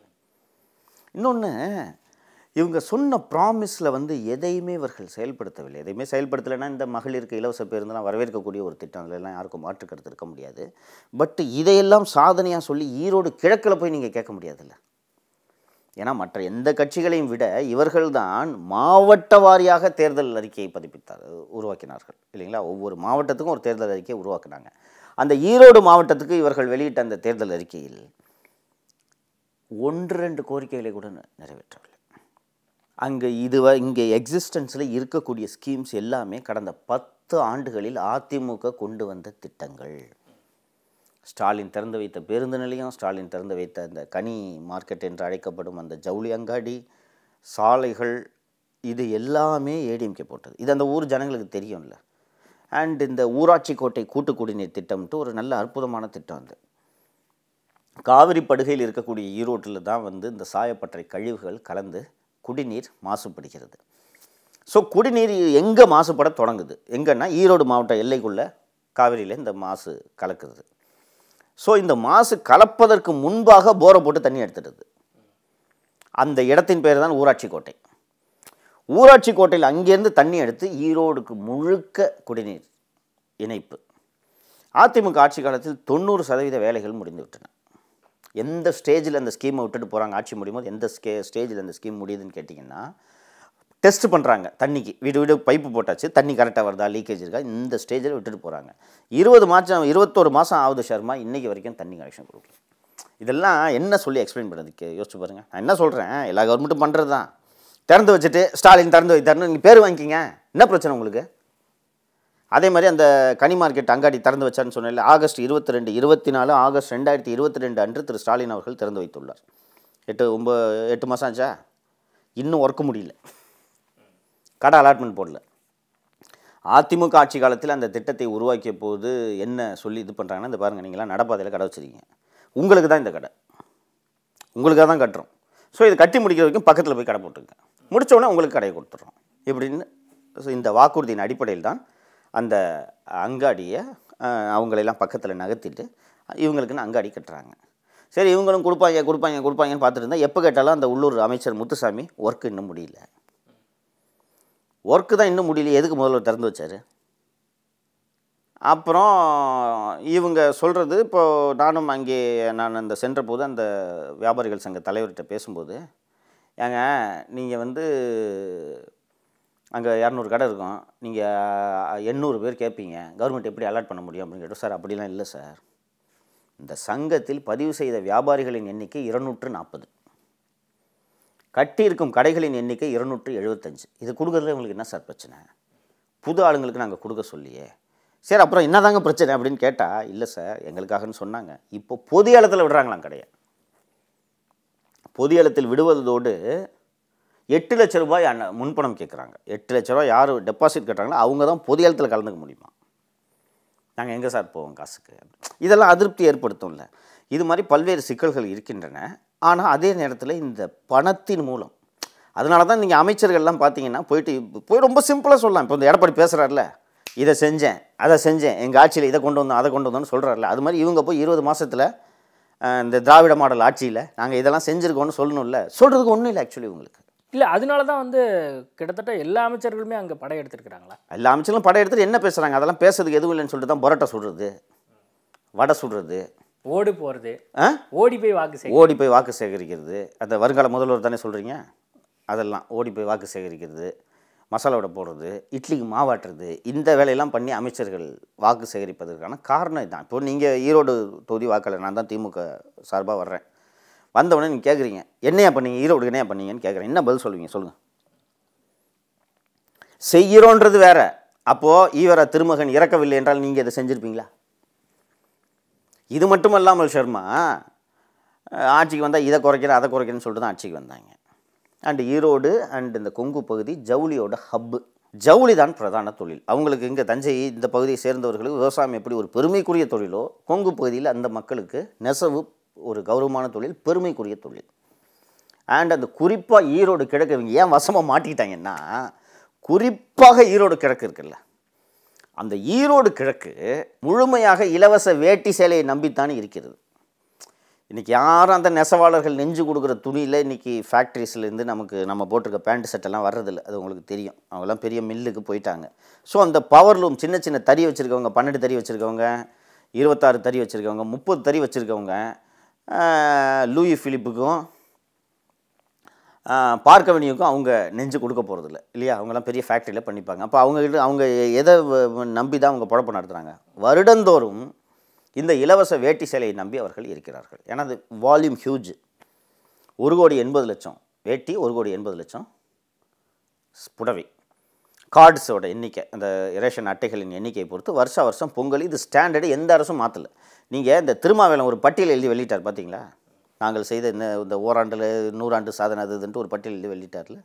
இன்னொன்று இவங்க சொன்ன ப்ராமிஸில் வந்து எதையுமே இவர்கள் செயல்படுத்தவில்லை எதையுமே செயல்படுத்தலைன்னா இந்த மகளிருக்கு இலவச பேருந்தெல்லாம் வரவேற்கக்கூடிய ஒரு திட்டம் அதிலெல்லாம் யாருக்கும் மாற்றுக்கிறது இருக்க முடியாது பட் இதையெல்லாம் சாதனையாக சொல்லி ஈரோடு கிழக்கில் போய் நீங்கள் கேட்க முடியாதுல்ல ஏன்னா மற்ற எந்த கட்சிகளையும் விட இவர்கள்தான் மாவட்ட வாரியாக தேர்தல் அறிக்கையை பதிப்பித்தார் உருவாக்கினார்கள் இல்லைங்களா ஒவ்வொரு மாவட்டத்துக்கும் ஒரு தேர்தல் அறிக்கையை உருவாக்குனாங்க அந்த ஈரோடு மாவட்டத்துக்கு இவர்கள் வெளியிட்ட அந்த தேர்தல் அறிக்கையில் ஒன்று ரெண்டு கோரிக்கைகளை கூட நிறைவேற்றவில்லை அங்கே வ இங்கே எக்ஸிஸ்டன்ஸில் இருக்கக்கூடிய ஸ்கீம்ஸ் எல்லாமே கடந்த பத்து ஆண்டுகளில் அதிமுக கொண்டு வந்த திட்டங்கள் ஸ்டாலின் திறந்து வைத்த பேருந்து நிலையம் ஸ்டாலின் திறந்து வைத்த அந்த கனி மார்க்கெட் என்று அழைக்கப்படும் அந்த ஜவுளி அங்காடி சாலைகள் இது எல்லாமே ஏடிஎம்கே போட்டது இது அந்த ஊர் ஜனங்களுக்கு தெரியும்ல அண்ட் இந்த ஊராட்சி கோட்டை கூட்டு குடிநீர் திட்டம்ட்டு ஒரு நல்ல அற்புதமான திட்டம் அது காவிரி படுகையில் இருக்கக்கூடிய ஈரோட்டில் தான் வந்து இந்த சாயப்பற்றை கழிவுகள் கலந்து குடிநீர் மாசுபடுகிறது ஸோ குடிநீர் எங்கே மாசுபட தொடங்குது எங்கன்னா ஈரோடு மாவட்ட எல்லைக்குள்ளே காவிரியில் இந்த மாசு கலக்கிறது ஸோ இந்த மாசு கலப்பதற்கு முன்பாக போரை போட்டு தண்ணி எடுத்துடுது அந்த இடத்தின் பேர் தான் ஊராட்சி கோட்டை ஊராட்சி கோட்டையில் அங்கேருந்து தண்ணி எடுத்து ஈரோடுக்கு முழுக்க குடிநீர் இணைப்பு அதிமுக ஆட்சி காலத்தில் தொண்ணூறு சதவீத வேலைகள் முடிந்துவிட்டன எந்த ஸ்டேஜில் அந்த ஸ்கீமை விட்டுட்டு போகிறாங்க ஆட்சி முடியும் போது எந்த ஸ்கே ஸ்டேஜில் அந்த ஸ்கீம் முடியுதுன்னு கேட்டிங்கன்னா டெஸ்ட் பண்ணுறாங்க தண்ணிக்கு வீடு வீடு பைப்பு போட்டாச்சு தண்ணி கரெக்டாக வருதா லீக்கேஜ் இருக்கா இந்த ஸ்டேஜில் விட்டுட்டு போகிறாங்க இருபது மாதம் இருபத்தோரு மாதம் ஆகுது ஷர்மா இன்றைக்கி வரைக்கும் தண்ணி கனெக்ஷன் கொடுக்கல இதெல்லாம் என்ன சொல்லி எக்ஸ்பிளைன் பண்ணுறது யோசிச்சு பாருங்கள் நான் என்ன சொல்கிறேன் எல்லா கவர்மெண்ட்டும் பண்ணுறது தான் திறந்து வச்சுட்டு ஸ்டாலின் திறந்து வைத்தாருன்னு நீங்கள் பேர் வாங்கிக்கிங்க என்ன பிரச்சனை உங்களுக்கு அதே மாதிரி அந்த கனி மார்க்கெட் அங்காடி திறந்து வச்சான்னு சொன்னல ஆகஸ்ட் இருபத்தி ரெண்டு இருபத்தி நாலு ஆகஸ்ட் ரெண்டாயிரத்தி இருபத்தி ரெண்டு அன்று திரு ஸ்டாலின் அவர்கள் திறந்து வைத்துள்ளார் எட்டு ஒம்பது எட்டு மாதம் ஆச்சா இன்னும் ஒர்க்க முடியல கடை அலாட்மெண்ட் போடல அதிமுக ஆட்சி காலத்தில் அந்த திட்டத்தை உருவாக்கிய போது என்ன சொல்லி இது பண்ணுறாங்கன்னா இந்த பாருங்கள் நீங்களாம் நடப்பாதையில் கடை வச்சுருக்கீங்க உங்களுக்கு தான் இந்த கடை உங்களுக்காக தான் கட்டுறோம் ஸோ இதை கட்டி முடிக்கிற வரைக்கும் பக்கத்தில் போய் கடை போட்டுருங்க முடித்தோடனே உங்களுக்கு கடையை கொடுத்துட்றோம் இப்படின்னு இந்த வாக்குறுதியின் அடிப்படையில் தான் அந்த அங்காடியை அவங்களெல்லாம் பக்கத்தில் நகர்த்திட்டு இவங்களுக்குன்னு அங்காடி கட்டுறாங்க சரி இவங்களும் கொடுப்பாங்க கொடுப்பாங்க கொடுப்பாங்கன்னு பார்த்துட்டு இருந்தால் எப்போ கேட்டாலும் அந்த உள்ளூர் அமைச்சர் முத்துசாமி ஒர்க்கு இன்னும் முடியல ஒர்க்கு தான் இன்னும் முடியல எதுக்கு முதல்ல திறந்து வச்சார் அப்புறம் இவங்க சொல்கிறது இப்போது நானும் அங்கே நான் அந்த சென்ற போது அந்த வியாபாரிகள் சங்க தலைவர்கிட்ட பேசும்போது ஏங்க நீங்கள் வந்து அங்கே இரநூறு கடை இருக்கும் நீங்கள் எண்ணூறு பேர் கேட்பீங்க கவர்மெண்ட் எப்படி அலாட் பண்ண முடியும் அப்படின்னு கேட்டோம் சார் அப்படிலாம் இல்லை சார் இந்த சங்கத்தில் பதிவு செய்த வியாபாரிகளின் எண்ணிக்கை இருநூற்று நாற்பது கட்டியிருக்கும் கடைகளின் எண்ணிக்கை இருநூற்று எழுபத்தஞ்சு இது கொடுக்குறதுல உங்களுக்கு என்ன சார் பிரச்சனை புது ஆளுங்களுக்கு நாங்கள் கொடுக்க சொல்லியே சரி அப்புறம் என்ன தாங்க பிரச்சனை அப்படின்னு கேட்டால் இல்லை சார் எங்களுக்காகன்னு சொன்னாங்க இப்போ பொது இடத்துல விடுறாங்களாம் கடையை பொது இடத்தில் விடுவதோடு எட்டு லட்ச ரூபாய் முன்பணம் கேட்குறாங்க எட்டு லட்ச ரூபாய் யார் டெபாசிட் கட்டுறாங்களோ அவங்க தான் பொது இடத்துல கலந்துக்க முடியுமா நாங்கள் எங்கே சார் போவோம் காசுக்கு இதெல்லாம் அதிருப்தி ஏற்படுத்தும்ல இது மாதிரி பல்வேறு சிக்கல்கள் இருக்கின்றன ஆனால் அதே நேரத்தில் இந்த பணத்தின் மூலம் அதனால தான் நீங்கள் அமைச்சர்கள்லாம் பார்த்தீங்கன்னா போயிட்டு போய் ரொம்ப சிம்பிளாக சொல்லலாம் இப்போ இந்த எடப்பாடி பேசுகிறார்ல இதை செஞ்சேன் அதை செஞ்சேன் எங்கள் ஆட்சியில் இதை கொண்டு வந்தோம் அதை கொண்டு வந்தோம்னு சொல்கிறார்ல அது மாதிரி இவங்க போய் இருபது மாதத்தில் இந்த திராவிட மாடல் ஆட்சியில் நாங்கள் இதெல்லாம் சொல்லணும் சொல்லணும்ல சொல்கிறதுக்கு ஒன்றும் இல்லை ஆக்சுவலி உங்களுக்கு இல்லை அதனால தான் வந்து கிட்டத்தட்ட எல்லா அமைச்சர்களுமே அங்கே படையெடுத்துருக்குறாங்களா எல்லா அமைச்சர்களும் படையெடுத்துட்டு என்ன பேசுகிறாங்க அதெல்லாம் பேசுறதுக்கு எதுவும் இல்லைன்னு சொல்லிட்டு தான் புரட்டை சுடுறது வடை சுடுறது ஓடி போகிறது ஓடி போய் வாக்கு ஓடி போய் வாக்கு சேகரிக்கிறது அந்த வருங்கால முதல்வர் தானே சொல்கிறீங்க அதெல்லாம் ஓடி போய் வாக்கு சேகரிக்கிறது மசாலா விட போடுறது இட்லிக்கு மாவாட்டுறது இந்த வேலையெல்லாம் பண்ணி அமைச்சர்கள் வாக்கு சேகரிப்பதற்கான காரணம் இதுதான் இப்போ நீங்கள் ஈரோடு தொகுதி வாக்காளர் நான் தான் திமுக சார்பாக வர்றேன் வந்தவுடனே நீங்கள் கேட்குறீங்க என்னையா பண்ணீங்க ஈரோடுக்கு என்னையா பண்ணீங்கன்னு கேட்குறேன் என்ன பதில் சொல்லுவீங்க சொல்லுங்கள் செய்கிறோன்றது வேற அப்போது ஈவரா திருமகன் இறக்கவில்லை என்றால் நீங்கள் இதை செஞ்சுருப்பீங்களா இது மட்டும் இல்லாமல் சர்மா ஆட்சிக்கு வந்தால் இதை குறைக்கிற அதை குறைக்கிறேன்னு சொல்லிட்டு தான் ஆட்சிக்கு வந்தாங்க அண்டு ஈரோடு அண்ட் இந்த கொங்கு பகுதி ஜவுளியோட ஹப்பு ஜவுளி தான் பிரதான தொழில் அவங்களுக்கு இங்கே தஞ்சை இந்த பகுதியை சேர்ந்தவர்களுக்கு விவசாயம் எப்படி ஒரு பெருமைக்குரிய தொழிலோ கொங்கு பகுதியில் அந்த மக்களுக்கு நெசவு ஒரு கௌரவமான தொழில் பெருமைக்குரிய தொழில் அண்ட் அந்த குறிப்பாக ஈரோடு கிழக்கு இவங்க ஏன் வசமாக மாட்டிக்கிட்டாங்கன்னா குறிப்பாக ஈரோடு கிழக்கு இருக்குல்ல அந்த ஈரோடு கிழக்கு முழுமையாக இலவச வேட்டி சேலையை நம்பித்தானே இருக்கிறது இன்றைக்கி யாரும் அந்த நெசவாளர்கள் நெஞ்சு கொடுக்குற துணியில் இன்றைக்கி ஃபேக்ட்ரிஸ்லேருந்து நமக்கு நம்ம போட்டிருக்க பேண்ட் செட்டெல்லாம் வர்றதில்ல அது உங்களுக்கு தெரியும் அவங்கெல்லாம் பெரிய மில்லுக்கு போயிட்டாங்க ஸோ அந்த பவர் லூம் சின்ன சின்ன தறி வச்சுருக்கவங்க பன்னெண்டு தறி வச்சுருக்கவங்க இருபத்தாறு தறி வச்சுருக்கவங்க முப்பது தறி வச்சுருக்கவங்க லூயி ஃபிலிப்புக்கும் பார்க்கவனியுக்கும் அவங்க நெஞ்சு கொடுக்க போகிறதில்ல இல்லையா அவங்கெல்லாம் பெரிய ஃபேக்ட்ரியில் பண்ணிப்பாங்க அப்போ அவங்ககிட்ட அவங்க எதை நம்பி தான் அவங்க பொழப்பு நடத்துகிறாங்க வருடந்தோறும் இந்த இலவச வேட்டி சேலையை நம்பி அவர்கள் இருக்கிறார்கள் ஏன்னா அது வால்யூம் ஹியூஜ் ஒரு கோடி எண்பது லட்சம் வேட்டி ஒரு கோடி எண்பது லட்சம் புடவை கார்ட்ஸோட எண்ணிக்கை அந்த ரேஷன் அட்டைகளின் எண்ணிக்கையை பொறுத்து வருஷ வருஷம் பொங்கல் இது ஸ்டாண்டர்டு எந்த அரசும் மாற்றலை நீங்கள் இந்த திருமாவேலம் ஒரு பட்டியல் எழுதி வெளியிட்டார் பார்த்தீங்களா நாங்கள் செய்த இந்த இந்த ஓராண்டில் நூறாண்டு சாதனை அது இதுன்ட்டு ஒரு பட்டியல் எழுதி வெளியிட்டார்ல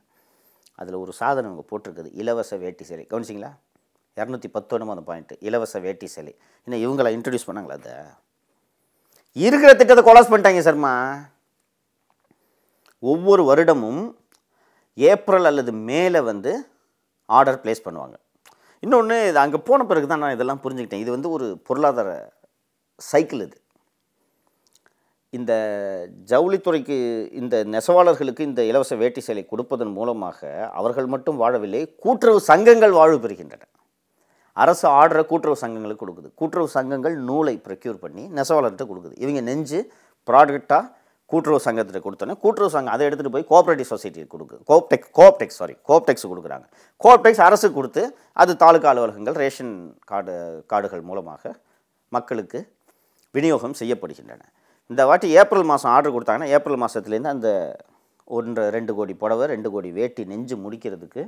அதில் ஒரு சாதனை அவங்க போட்டிருக்குது இலவச வேட்டி சிலை கவனிச்சிங்களா இரநூத்தி பத்தொன்பது அந்த பாயிண்ட்டு இலவச வேட்டி சிலை இன்னும் இவங்களை இன்ட்ரடியூஸ் பண்ணாங்களா அதை இருக்கிற திட்டத்தை கொலாஸ் பண்ணிட்டாங்க சர்மா ஒவ்வொரு வருடமும் ஏப்ரல் அல்லது மேலே வந்து ஆர்டர் ப்ளேஸ் பண்ணுவாங்க இன்னொன்று இது அங்கே போன பிறகு தான் நான் இதெல்லாம் புரிஞ்சுக்கிட்டேன் இது வந்து ஒரு பொருளாதார சைக்கிள் இது இந்த ஜவுளித்துறைக்கு இந்த நெசவாளர்களுக்கு இந்த இலவச வேட்டி சேலை கொடுப்பதன் மூலமாக அவர்கள் மட்டும் வாழவில்லை கூட்டுறவு சங்கங்கள் வாழ்வு பெறுகின்றன அரசு ஆடுற கூட்டுறவு சங்கங்களுக்கு கொடுக்குது கூட்டுறவு சங்கங்கள் நூலை ப்ரொக்யூர் பண்ணி நெசவாளர்கிட்ட கொடுக்குது இவங்க நெஞ்சு ப்ராடக்டாக கூட்டுறவு சங்கத்தில் கொடுத்தோன்னே கூட்டுறவு சங்கம் அதை எடுத்துகிட்டு போய் கோஆப்ரேட்டிவ் சொசைட்டி கொடுக்கு கோப்டெக் கோப்டெக்ஸ் சாரி கோப்டெக்ஸ் கொடுக்குறாங்க கோப்டெக்ஸ் அரசு கொடுத்து அது தாலுகா அலுவலகங்கள் ரேஷன் கார்டு கார்டுகள் மூலமாக மக்களுக்கு விநியோகம் செய்யப்படுகின்றன இந்த வாட்டி ஏப்ரல் மாதம் ஆர்டர் கொடுத்தாங்கன்னா ஏப்ரல் மாதத்துலேருந்து அந்த ஒன்று ரெண்டு கோடி புடவை ரெண்டு கோடி வேட்டி நெஞ்சு முடிக்கிறதுக்கு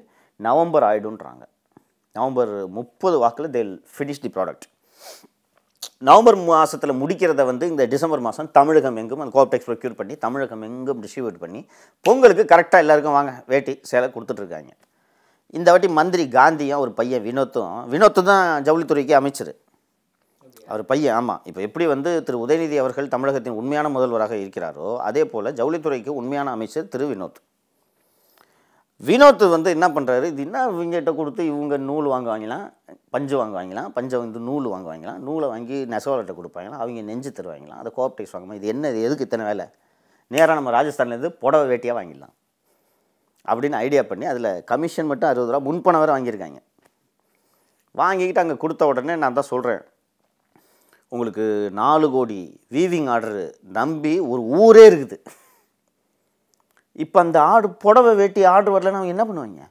நவம்பர் ஆயிடுன்றாங்க நவம்பர் முப்பது வாக்கில் தேல் ஃபினிஷ் தி ப்ராடக்ட் நவம்பர் மாதத்தில் முடிக்கிறத வந்து இந்த டிசம்பர் மாதம் தமிழகம் எங்கும் அந்த கோப்டெக்ஸ் ப்ரொக்யூர் பண்ணி தமிழகம் எங்கும் டிஸ்ட்ரிபியூட் பண்ணி பொங்கலுக்கு கரெக்டாக எல்லாருக்கும் வாங்க வேட்டி சேலை கொடுத்துட்ருக்காங்க இந்த வாட்டி மந்திரி காந்தியும் ஒரு பையன் வினோத்தும் வினோத்து தான் ஜவுளித்துறைக்கு அமைச்சர் அவர் பையன் ஆமாம் இப்போ எப்படி வந்து திரு உதயநிதி அவர்கள் தமிழகத்தின் உண்மையான முதல்வராக இருக்கிறாரோ அதே போல் ஜவுளித்துறைக்கு உண்மையான அமைச்சர் திரு வினோத் வினோத் வந்து என்ன பண்ணுறாரு இது என்ன இவங்ககிட்ட கொடுத்து இவங்க நூல் வாங்க வாங்கலாம் பஞ்சு வாங்க வாங்கலாம் பஞ்சை வந்து நூல் வாங்க வாங்கலாம் நூலை வாங்கி நெசவாளர்கிட்ட கொடுப்பாங்களாம் அவங்க நெஞ்சு தருவாங்களாம் அதை கோஆப்டேஸ் வாங்கமா இது என்ன இது எதுக்கு இத்தனை வேலை நேராக நம்ம ராஜஸ்தான்லேருந்து புடவை வேட்டியாக வாங்கிடலாம் அப்படின்னு ஐடியா பண்ணி அதில் கமிஷன் மட்டும் அறுபது ரூபா முன்பணம் வேறு வாங்கியிருக்காங்க வாங்கிக்கிட்டு அங்கே கொடுத்த உடனே நான் தான் சொல்கிறேன் உங்களுக்கு நாலு கோடி வீவிங் ஆர்டரு நம்பி ஒரு ஊரே இருக்குது இப்போ அந்த ஆடு புடவை வேட்டி ஆர்டர் வரலன்னா அவங்க என்ன பண்ணுவீங்க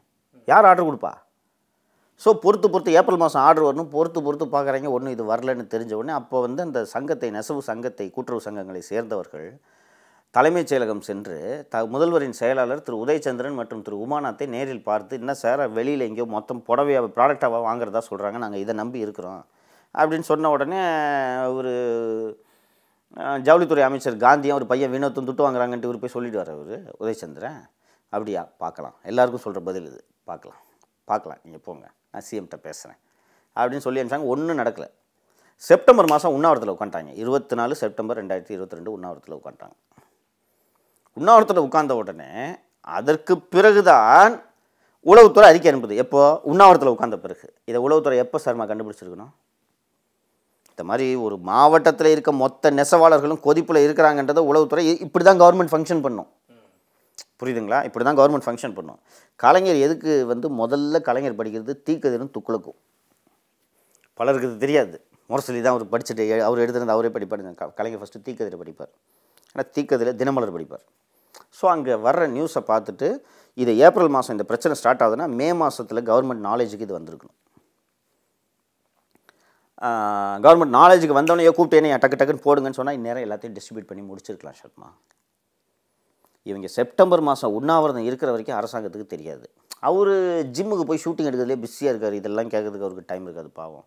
யார் ஆர்டர் கொடுப்பா ஸோ பொறுத்து பொறுத்து ஏப்ரல் மாதம் ஆர்டர் வரணும் பொறுத்து பொறுத்து பார்க்குறாங்க ஒன்றும் இது வரலன்னு தெரிஞ்ச உடனே அப்போ வந்து அந்த சங்கத்தை நெசவு சங்கத்தை கூட்டுறவு சங்கங்களை சேர்ந்தவர்கள் தலைமைச் செயலகம் சென்று த முதல்வரின் செயலாளர் திரு உதயச்சந்திரன் மற்றும் திரு உமானாத்தை நேரில் பார்த்து என்ன சார் வெளியில் எங்கேயோ மொத்தம் புடவையாக ப்ராடக்டாக வாங்குறதா சொல்கிறாங்க நாங்கள் இதை நம்பி இருக்கிறோம் அப்படின்னு சொன்ன உடனே ஒரு ஜவுளித்துறை அமைச்சர் காந்தியும் அவர் பையன் வினோத்தும் துட்டு வாங்குறாங்கன்ட்டு இவர் போய் சொல்லிட்டு வர்றவர் அவர் உதயச்சந்திரன் அப்படியா பார்க்கலாம் எல்லாருக்கும் சொல்கிற பதில் இது பார்க்கலாம் பார்க்கலாம் நீங்கள் போங்க நான் சிஎம்கிட்ட பேசுகிறேன் அப்படின்னு சொல்லி அனுப்பிச்சாங்க ஒன்றும் நடக்கலை செப்டம்பர் மாதம் உண்ணாவிரத்தில் உட்காந்துட்டாங்க இருபத்தி நாலு செப்டம்பர் ரெண்டாயிரத்தி இருபத்தி ரெண்டு உண்ணாவிரத்தில் உட்காந்துட்டாங்க உண்ணாவிரத்தில் உட்கார்ந்த உடனே அதற்கு பிறகுதான் உளவுத்துறை அறிக்கை அனுப்புது எப்போ உண்ணாவிரத்தில் உட்கார்ந்த பிறகு இதை உளவுத்துறை எப்போ சர்மா கண்டுபிடிச்சிருக்கணும் இந்த மாதிரி ஒரு மாவட்டத்தில் இருக்க மொத்த நெசவாளர்களும் கொதிப்பில் இருக்கிறாங்கன்றதை உளவுத்துறை இப்படி தான் கவர்மெண்ட் ஃபங்க்ஷன் பண்ணும் புரியுதுங்களா இப்படி தான் கவர்மெண்ட் ஃபங்க்ஷன் பண்ணும் கலைஞர் எதுக்கு வந்து முதல்ல கலைஞர் படிக்கிறது தீக்கதிரும் துக்குளுக்கும் பலருக்கு இது தெரியாது முரசொலி தான் அவர் படிச்சுட்டு அவர் எடுத்துருந்து அவரே படிப்பாருங்க கலைஞர் ஃபஸ்ட்டு தீக்கதிர படிப்பார் ஆனால் தீக்கதிர தினமலர் படிப்பார் ஸோ அங்கே வர்ற நியூஸை பார்த்துட்டு இது ஏப்ரல் மாதம் இந்த பிரச்சனை ஸ்டார்ட் ஆகுதுன்னா மே மாதத்தில் கவர்மெண்ட் நாலேஜுக்கு இது வந்திருக்கணும் கவர்மெண்ட் நாலேஜுக்கு வந்தோடனே கூப்பிட்டேனே டக்கு டக்குன்னு போடுங்கன்னு சொன்னால் இந்நேரம் எல்லாத்தையும் டிஸ்ட்ரிபியூட் பண்ணி முடிச்சிருக்கலாம் ஷல்மா இவங்க செப்டம்பர் மாதம் உண்ணாவிரதம் இருக்கிற வரைக்கும் அரசாங்கத்துக்கு தெரியாது அவர் ஜிம்முக்கு போய் ஷூட்டிங் எடுக்கிறதுலே பிஸியாக இருக்கார் இதெல்லாம் கேட்கறதுக்கு அவருக்கு டைம் இருக்காது பாவம்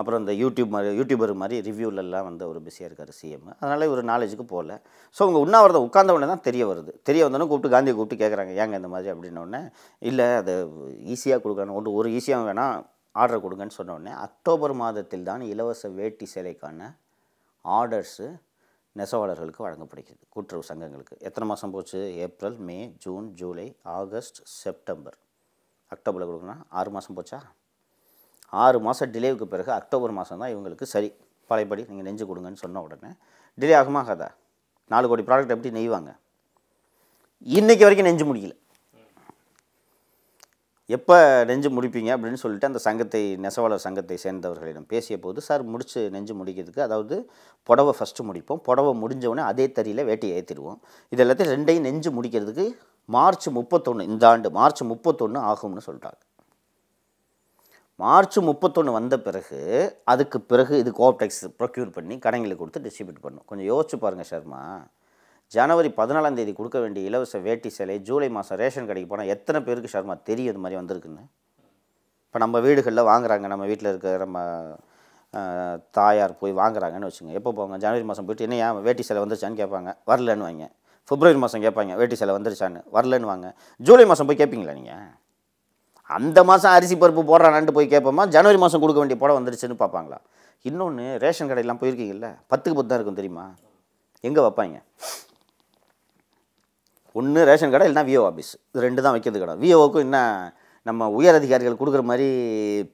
அப்புறம் இந்த யூடியூப் மாதிரி யூடியூபர் மாதிரி ரிவ்யூலெல்லாம் வந்து அவர் பிஸியாக இருக்கார் சிஎம் அதனால் இவர் நாலேஜுக்கு போகல ஸோ அவங்க உண்ணாவிரதம் உட்காந்தவொடனே தான் தெரிய வருது தெரிய வந்தோடனே கூப்பிட்டு காந்தியை கூப்பிட்டு கேட்குறாங்க ஏங்க இந்த மாதிரி அப்படின்னோடனே இல்லை அது ஈஸியாக கொடுக்கணும் ஒன்று ஒரு ஈஸியாக வேணால் ஆர்டர் கொடுங்கன்னு உடனே அக்டோபர் மாதத்தில் தான் இலவச வேட்டி சேலைக்கான ஆர்டர்ஸு நெசவாளர்களுக்கு வழங்கப்படுகிறது கூட்டுறவு சங்கங்களுக்கு எத்தனை மாதம் போச்சு April May June July August September அக்டோபரில் கொடுக்கணும் ஆறு மாதம் போச்சா ஆறு மாதம் டிலேவுக்கு பிறகு அக்டோபர் மாதம் தான் இவங்களுக்கு சரி பழையபடி நீங்கள் நெஞ்சு கொடுங்கன்னு சொன்ன உடனே டிலே ஆகுமா ஆகாதா நாலு கோடி ப்ராடக்ட் எப்படி நெய்வாங்க இன்றைக்கி வரைக்கும் நெஞ்சு முடியல எப்போ நெஞ்சு முடிப்பீங்க அப்படின்னு சொல்லிட்டு அந்த சங்கத்தை நெசவாளர் சங்கத்தை சேர்ந்தவர்களிடம் பேசிய போது சார் முடிச்சு நெஞ்சு முடிக்கிறதுக்கு அதாவது புடவை ஃபஸ்ட்டு முடிப்போம் புடவை முடிஞ்சவுடனே அதே தறியில் வேட்டி ஏற்றிடுவோம் இது எல்லாத்தையும் ரெண்டையும் நெஞ்சு முடிக்கிறதுக்கு மார்ச் முப்பத்தொன்று இந்த ஆண்டு மார்ச் முப்பத்தொன்று ஆகும்னு சொல்கிறாங்க மார்ச் முப்பத்தொன்று வந்த பிறகு அதுக்கு பிறகு இது கோஆப்டெக்ஸ் ப்ரொக்யூர் பண்ணி கடைங்களுக்கு கொடுத்து டிஸ்ட்ரிபியூட் பண்ணும் கொஞ்சம் யோசிச்சு பாருங்கள் சர்மா ஜனவரி பதினாலாம் தேதி கொடுக்க வேண்டிய இலவச வேட்டி சேலை ஜூலை மாதம் ரேஷன் கடைக்கு போனால் எத்தனை பேருக்கு ஷர்மா தெரியும் இது மாதிரி வந்திருக்குன்னு இப்போ நம்ம வீடுகளில் வாங்குறாங்க நம்ம வீட்டில் இருக்கிற நம்ம தாயார் போய் வாங்குறாங்கன்னு வச்சுங்க எப்போ போவாங்க ஜனவரி மாதம் போயிட்டு என்ன ஏன் வேட்டி சேலை வந்துருச்சான்னு கேட்பாங்க வரலன்னு வாங்க பிப்ரவரி மாதம் கேட்பாங்க வேட்டி சேலை வந்துருச்சான்னு வரலன்னு வாங்க ஜூலை மாதம் போய் கேட்பீங்களா நீங்கள் அந்த மாதம் அரிசி பருப்பு போடுறானான்ட்டு போய் கேட்போமா ஜனவரி மாதம் கொடுக்க வேண்டிய போட வந்துருச்சுன்னு பார்ப்பாங்களா இன்னொன்று ரேஷன் கடையெல்லாம் போயிருக்கீங்கல்ல பத்துக்கு பத்து தான் இருக்கும் தெரியுமா எங்கே வைப்பாங்க ஒன்று ரேஷன் கடை இல்லைனா விஓ ஆஃபீஸ் இது ரெண்டு தான் வைக்கிறது கடை விஓவுக்கும் என்ன நம்ம உயர் அதிகாரிகள் கொடுக்குற மாதிரி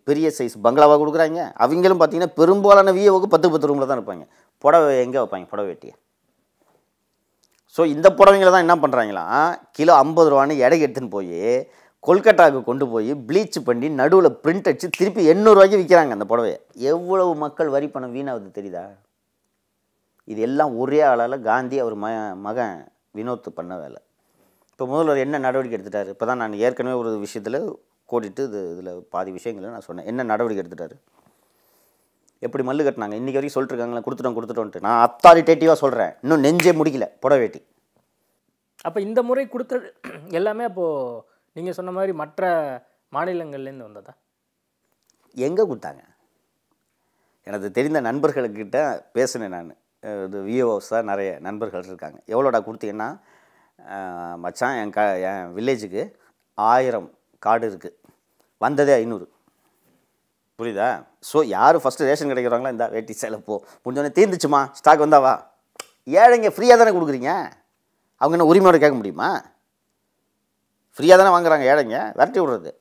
பெரிய சைஸ் பங்களாவாக கொடுக்குறாங்க அவங்களும் பார்த்தீங்கன்னா பெரும்பாலான விஓவுக்கு பத்து பத்து ரூமில் தான் இருப்பாங்க புடவை எங்கே வைப்பாங்க புடவை வெட்டியை ஸோ இந்த புடவைங்கள தான் என்ன பண்ணுறாங்களாம் கிலோ ஐம்பது ரூபான்னு இடை எடுத்துன்னு போய் கொல்கட்டாவுக்கு கொண்டு போய் ப்ளீச் பண்ணி நடுவில் பிரிண்ட் அடித்து திருப்பி எண்ணூறுவாய்க்கு விற்கிறாங்க அந்த புடவையை எவ்வளவு மக்கள் வரி பணம் வீணாவது தெரியுதா இது எல்லாம் ஒரே ஆளால் காந்தி அவர் ம மகன் வினோத் பண்ண வேலை இப்போ முதல்வர் என்ன நடவடிக்கை எடுத்துட்டார் இப்போ தான் நான் ஏற்கனவே ஒரு விஷயத்தில் கூட்டிட்டு இது இதில் பாதி விஷயங்களை நான் சொன்னேன் என்ன நடவடிக்கை எடுத்துட்டார் எப்படி மல்லு கட்டினாங்க இன்றைக்கி வரைக்கும் சொல்லிட்டுருக்காங்களே கொடுத்துட்டோம் கொடுத்துட்டோன்ட்டு நான் அத்தாரிட்டேட்டிவாக சொல்கிறேன் இன்னும் நெஞ்சே முடிக்கல புடவேட்டி அப்போ இந்த முறை கொடுத்த எல்லாமே அப்போது நீங்கள் சொன்ன மாதிரி மற்ற மாநிலங்கள்லேருந்து வந்ததா எங்கே கொடுத்தாங்க எனக்கு தெரிந்த நண்பர்களுக்கிட்ட பேசினேன் நான் இது விஓஸ் தான் நிறைய நண்பர்கள் இருக்காங்க எவ்வளோடா கொடுத்தீங்கன்னா மச்சான் என் க என் வில்லேஜுக்கு ஆயிரம் கார்டு இருக்குது வந்ததே ஐநூறு புரியுதா ஸோ யார் ஃபஸ்ட்டு ரேஷன் கிடைக்கிறாங்களோ இந்த வேட்டி சேலை போ முடிஞ்சோடனே தீர்ந்துச்சுமா ஸ்டாக் வந்தாவா ஏழைங்க ஃப்ரீயாக தானே கொடுக்குறீங்க அவங்க என்ன உரிமையோடு கேட்க முடியுமா ஃப்ரீயாக தானே வாங்குறாங்க ஏழைங்க விரட்டி விடுறது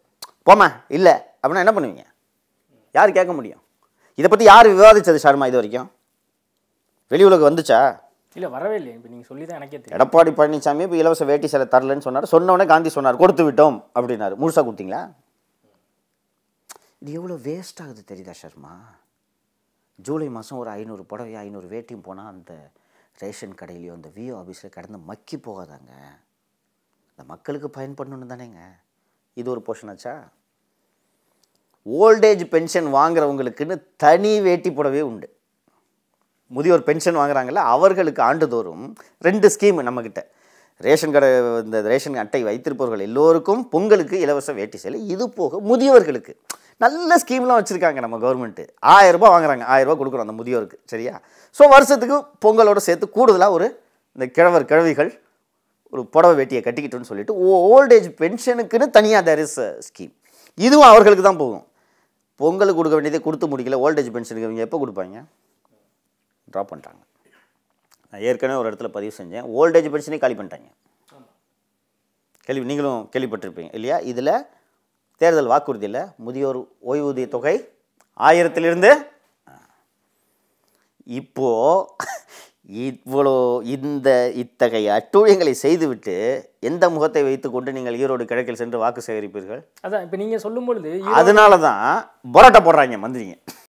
போமா இல்லை அப்படின்னா என்ன பண்ணுவீங்க யார் கேட்க முடியும் இதை பற்றி யார் விவாதித்தது ஷர்மா இது வரைக்கும் வெளி உலகம் வந்துச்சா இல்லை வரவே இல்லை இப்போ நீங்கள் சொல்லி தான் எனக்கே தெரியும் எடப்பாடி பழனிசாமி இப்போ இலவச வேட்டி சிலை தரலன்னு சொன்னார் சொன்னோடனே காந்தி சொன்னார் கொடுத்து விட்டோம் அப்படின்னாரு முழுசாக கொடுத்தீங்களா இது எவ்வளோ வேஸ்ட் ஆகுது தெரியுதா சர்மா ஜூலை மாதம் ஒரு ஐநூறு புடவை ஐநூறு வேட்டியும் போனால் அந்த ரேஷன் கடையிலையோ அந்த விஓ ஆஃபீஸில் கிடந்து மக்கி போகாதாங்க இந்த மக்களுக்கு பயன்படணுன்னு தானேங்க இது ஒரு போர்ஷன் ஆச்சா ஓல்டேஜ் பென்ஷன் வாங்குறவங்களுக்குன்னு தனி வேட்டி புடவே உண்டு முதியோர் பென்ஷன் வாங்குறாங்கல்ல அவர்களுக்கு ஆண்டுதோறும் ரெண்டு ஸ்கீம் நம்மக்கிட்ட ரேஷன் கடை இந்த ரேஷன் அட்டை வைத்திருப்பவர்கள் எல்லோருக்கும் பொங்கலுக்கு இலவச வேட்டி சேலை இது போக முதியோர்களுக்கு நல்ல ஸ்கீம்லாம் வச்சுருக்காங்க நம்ம கவர்மெண்ட்டு ஆயரூபா வாங்குறாங்க ஆயிரம் ரூபாய் கொடுக்குறோம் அந்த முதியோருக்கு சரியா ஸோ வருஷத்துக்கு பொங்கலோடு சேர்த்து கூடுதலாக ஒரு இந்த கிழவர் கிழவிகள் ஒரு புடவை வேட்டியை கட்டிக்கிட்டோன்னு சொல்லிட்டு ஓ ஓல்டேஜ் பென்ஷனுக்குன்னு தனியாக தேர் இஸ் ஸ்கீம் இதுவும் அவர்களுக்கு தான் போகும் பொங்கலுக்கு கொடுக்க வேண்டியதை கொடுத்து முடிக்கல ஓல்டேஜ் பென்ஷனுக்கு இவங்க எப்போ கொடுப்பாங்க ட்ராப் பண்ணிட்டாங்க நான் ஏற்கனவே ஒரு இடத்துல பதிவு செஞ்சேன் ஓல்டேஜ் பென்ஷனே காலி பண்ணிட்டாங்க கேள்வி நீங்களும் கேள்விப்பட்டிருப்பீங்க இல்லையா இதில் தேர்தல் வாக்குறுதியில் முதியோர் ஓய்வூதிய தொகை ஆயிரத்திலிருந்து இப்போது இவ்வளோ இந்த இத்தகைய அட்டூழியங்களை செய்துவிட்டு எந்த முகத்தை வைத்துக்கொண்டு நீங்கள் ஈரோடு கிழக்கில் சென்று வாக்கு சேகரிப்பீர்கள் அதான் இப்போ நீங்கள் சொல்லும் பொழுது அதனால தான் பொரோட்டா போடுறாங்க மந்திரிங்க